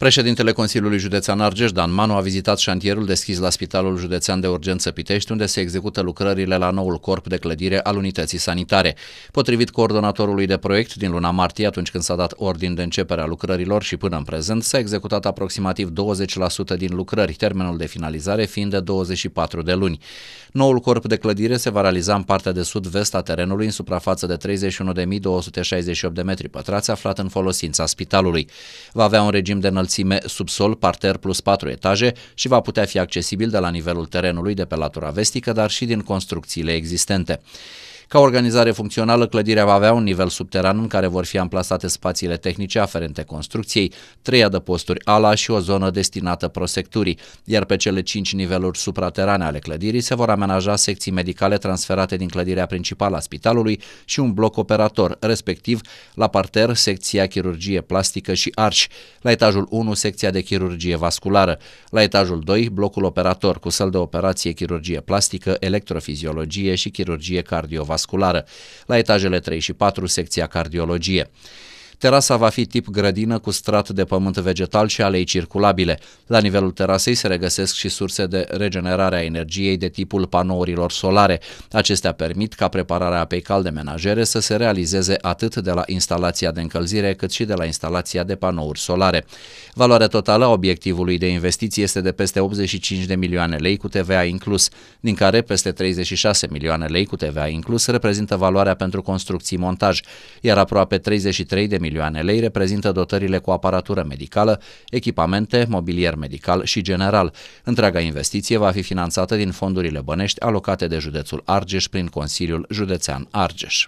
Președintele Consiliului Județean Argeș, Dan Manu, a vizitat șantierul deschis la Spitalul Județean de Urgență Pitești, unde se execută lucrările la noul corp de clădire al unității sanitare. Potrivit coordonatorului de proiect, din luna martie, atunci când s-a dat ordin de începere a lucrărilor și până în prezent, s-a executat aproximativ 20% din lucrări, termenul de finalizare fiind de 24 de luni. Noul corp de clădire se va realiza în partea de sud-vest a terenului, în suprafață de 31.268 de metri pătrați, aflat în folosința spitalului. Va avea un regim de înălțime înălțime subsol, parter plus 4 etaje și va putea fi accesibil de la nivelul terenului de pe latura vestică, dar și din construcțiile existente. Ca organizare funcțională, clădirea va avea un nivel subteran în care vor fi amplasate spațiile tehnice aferente construcției, trei adăposturi ala și o zonă destinată prosecturii, iar pe cele cinci niveluri supraterane ale clădirii se vor amenaja secții medicale transferate din clădirea principală a spitalului și un bloc operator, respectiv la parter secția chirurgie plastică și arși, la etajul 1 secția de chirurgie vasculară, la etajul 2 blocul operator cu săl de operație chirurgie plastică, electrofiziologie și chirurgie cardiovascular cardiovasculară, la etajele 3 și 4 secția cardiologie. Terasa va fi tip grădină cu strat de pământ vegetal și alei circulabile. La nivelul terasei se regăsesc și surse de regenerare a energiei de tipul panourilor solare. Acestea permit ca prepararea apei calde menajere să se realizeze atât de la instalația de încălzire cât și de la instalația de panouri solare. Valoarea totală a obiectivului de investiții este de peste 85 de milioane lei cu TVA inclus, din care peste 36 milioane lei cu TVA inclus reprezintă valoarea pentru construcții montaj, iar aproape 33 de milioane milioane lei reprezintă dotările cu aparatură medicală, echipamente, mobilier medical și general. Întreaga investiție va fi finanțată din fondurile bănești alocate de județul Argeș prin Consiliul Județean Argeș.